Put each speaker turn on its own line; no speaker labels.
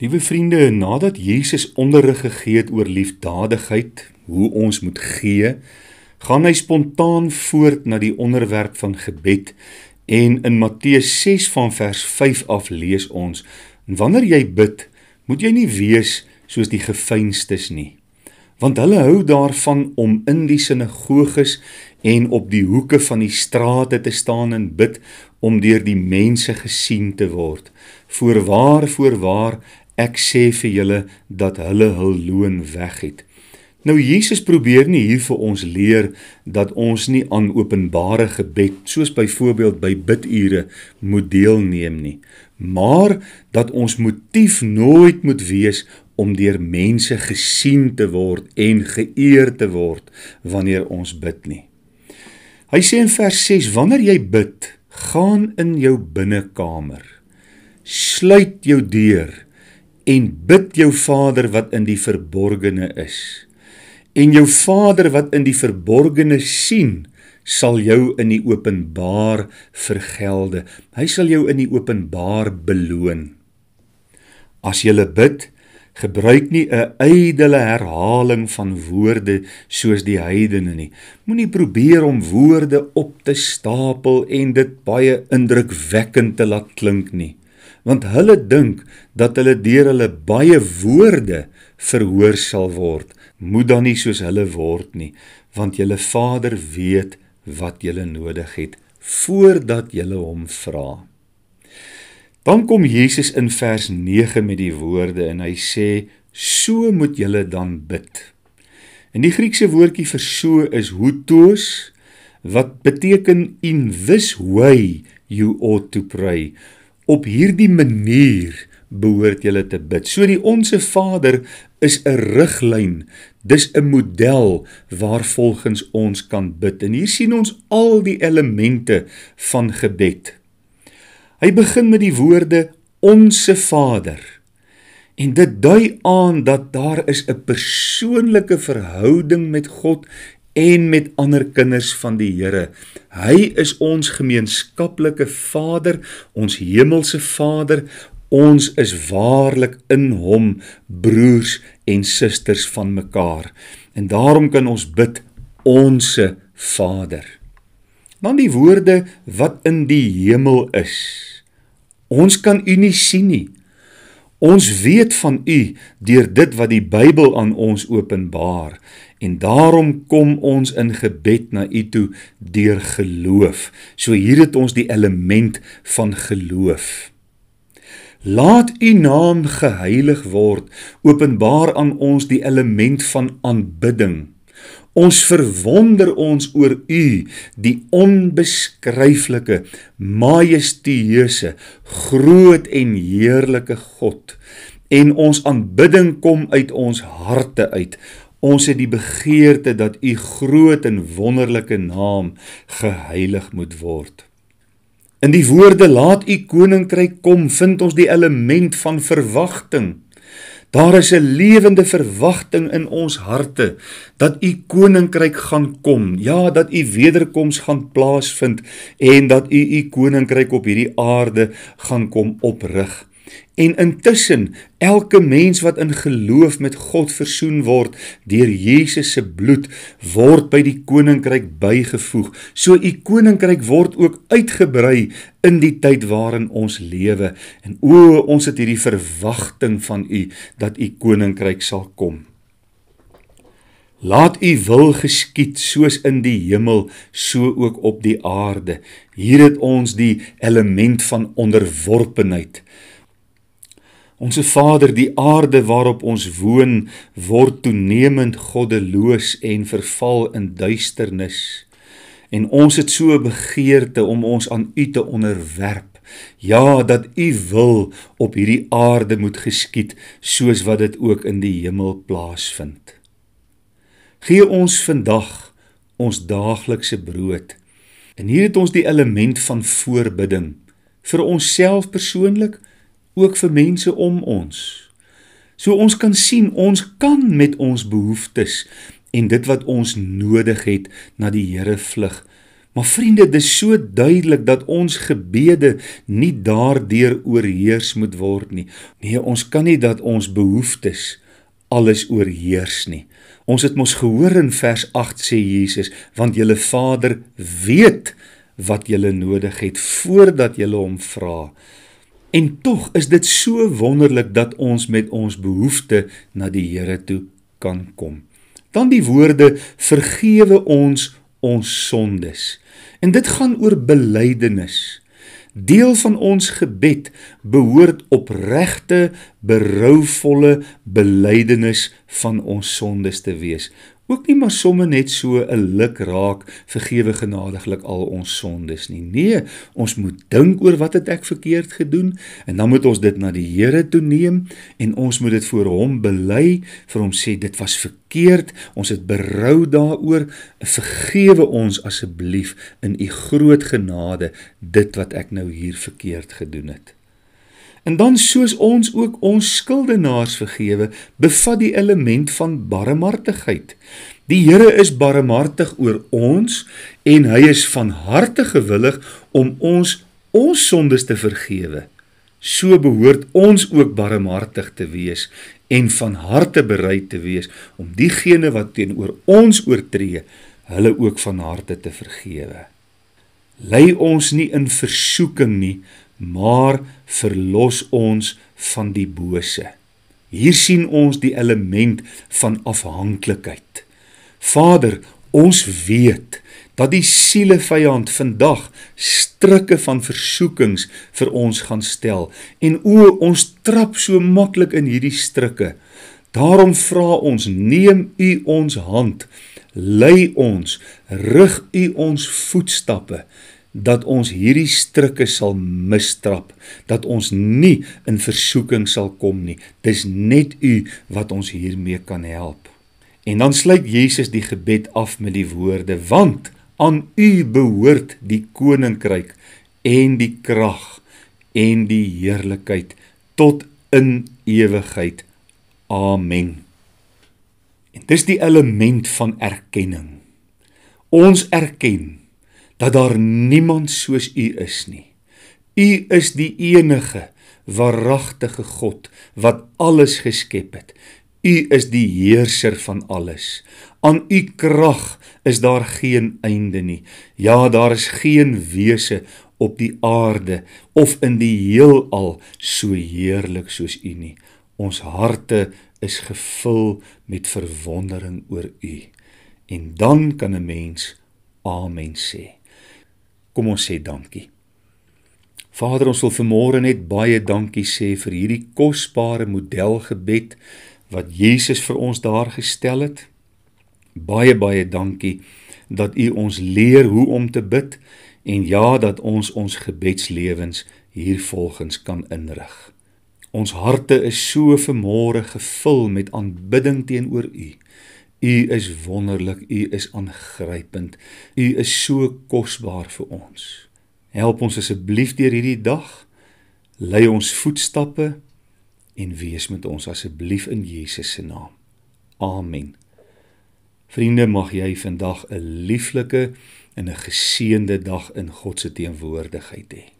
Liewe vriende, nadat Jesus onderrig gegee het oor liefdadigheid, hoe ons moet gee, gaan hy spontaan voort na die onderwerp van gebed en in Matteus 6 van vers 5 af lees ons: "Wanneer jy bid, moet jy nie wees soos die gefeinstes nie, want hulle hou daarvan om in die sinagoges en op die hoeke van die strate te staan en bid om deur die mense gesien te word." Voorwaar, voorwaar, Ek sê vir julle dat hulle hul loon weggiet. Nou Jesus probeer nie hier vir ons leer dat ons nie aan openbare gebed soos byvoorbeeld by bidure moet deelneem nie, maar dat ons motief nooit moet wees om deur mense gesien te word en geëer te word wanneer ons bid nie. Hy sê in vers 6: Wanneer jy bid, gaan in jou binnekamer. Sluit jou deur en bid jou Vader wat in die verborgene is. En jou Vader wat in die verborgene sien, sal jou in die openbaar vergelde. Hy sal jou in die openbaar beloon. As jy bid, gebruik nie 'n ydelle herhaling van woorde soos die heidene nie. Moenie probeer om woorde op te stapel en dit baie indrukwekkend te laat klink nie want hulle dink dat hulle deur hulle baie woorde verhoor sal word. Moet dan nie soos hulle word nie, want julle Vader weet wat julle nodig het voordat julle hom vra. Dan kom Jesus in vers 9 met die woorde en hy sê: "So moet julle dan bid." En die Griekse woordjie vir so is hutos wat beteken in this way you ought to pray op hierdie manier behoort jy te bid. So die onsse Vader is 'n riglyn. Dis 'n model waar volgens ons kan bid. En hier sien ons al die elemente van gebed. Hy begin met die woorde onsse Vader. En dit dui aan dat daar is 'n persoonlike verhouding met God en met ander kinders van die Here. Hy is ons gemeenskaplike Vader, ons hemelse Vader. Ons is waarlik in hom broers en susters van mekaar. En daarom kan ons bid onsse Vader. Dan die woorde wat in die hemel is. Ons kan U nie sien nie, Ons weet van U deur dit wat die Bybel aan ons openbaar en daarom kom ons in gebed na U toe deur geloof. So hier het ons die element van geloof. Laat U naam geheilig word, openbaar aan ons die element van aanbidding. Ons verwonder ons oor U, die onbeskryflike, majestueuse, groot en heerlike God. En ons aanbidding kom uit ons harte uit. Ons het die begeerte dat U groot en wonderlike naam geheilig moet word. In die woorde laat U koninkryk kom, vind ons die element van verwagting. Daar is 'n lewende verwagting in ons harte dat u koninkryk gaan kom. Ja, dat u wederkoms gaan plaasvind en dat u u koninkryk op hierdie aarde gaan kom oprig en intussen elke mens wat in geloof met God versoen word deur Jesus se bloed word by die koninkryk bygevoeg. So u koninkryk word ook uitgebrei in die tyd waarin ons lewe. En o, ons het hierdie verwagting van u dat u koninkryk sal kom. Laat u wil geskied soos in die hemel, so ook op die aarde. Hier het ons die element van onderworpenheid. Onse Vader, die aarde waarop ons woon, word toenemend goddeloos en verval in duisternis. En ons het so 'n begeerte om ons aan U te onderwerp. Ja, dat U wil op hierdie aarde moet geskied, soos wat dit ook in die hemel plaasvind. Gee ons vandag ons daaglikse brood. En hier het ons die element van voorbidding vir onsself persoonlik, ook vir mense om ons. So ons kan sien ons kan met ons behoeftes en dit wat ons nodig het na die Here vlug. Maar vriende, dit is so duidelik dat ons gebede nie daardeur oorheers moet word nie. Nee, ons kan nie dat ons behoeftes alles oorheers nie. Ons het mos gehoor in vers 8 sê Jesus, want julle Vader weet wat julle nodig het voordat julle hom vra. En tog is dit so wonderlik dat ons met ons behoefte na die Here toe kan kom. Dan die woorde vergewe ons ons sondes. En dit gaan oor belydenis. Deel van ons gebed behoort opregte, berouvolle belydenis van ons sondes te wees ook nie maar somme net so 'n luk raak vergewe genadiglik al ons sondes nie. Nee, ons moet dink oor wat het ek verkeerd gedoen en dan moet ons dit na die Here toe neem en ons moet dit voor hom bely, vir hom sê dit was verkeerd, ons het berou daaroor, vergewe ons asseblief in u groot genade dit wat ek nou hier verkeerd gedoen het. En dan soos ons ook ons skuldenaars vergewe, bevat die element van barmhartigheid. Die Here is barmhartig oor ons en hy is van harte gewillig om ons ons sondes te vergewe. So behoort ons ook barmhartig te wees en van harte bereid te wees om diegene wat teenoor ons oortree, hulle ook van harte te vergewe. Lei ons nie in versoeking nie, maar verlos ons van die bose. Hier sien ons die element van afhanklikheid. Vader, ons weet dat die sielevyand vandag strikke van versoekings vir ons gaan stel en o ons trap so maklik in hierdie strikke. Daarom vra ons, neem U ons hand, lei ons, rig U ons voetstappe dat ons hierdie strikke sal mistrap, dat ons nie in versoeking sal kom nie. Dis net U wat ons hiermee kan help. En dan sluit Jesus die gebed af met die woorde: "Want aan U behoort die koninkryk en die krag en die heerlikheid tot in ewigheid. Amen." En dis die element van erkenning. Ons erken dat daar niemand soos U is nie. U is die enige waaragtige God wat alles geskep het. U is die heerser van alles. Aan u krag is daar geen einde nie. Ja, daar is geen wese op die aarde of in die heelal so heerlik soos u nie. Ons harte is gevul met verwondering oor u. En dan kan 'n mens amen sê. Kom ons sê dankie. Vader, ons wil vanmôre net baie dankie sê vir hierdie kosbare modelgebed wat Jesus vir ons daar gestel het. Baie baie dankie dat U ons leer hoe om te bid en ja dat ons ons gebedslewens hiervolgens kan inrig. Ons harte is so vermoure gevul met aanbidding teenoor U. U is wonderlik, U is aangrypend. U is so kosbaar vir ons. Help ons asseblief deur hierdie dag. Lei ons voetstappe en wees met ons asseblief in Jesus se naam. Amen. Vriende, mag jy vandag 'n lieflike en 'n geseënde dag in God se teenwoordigheid hê.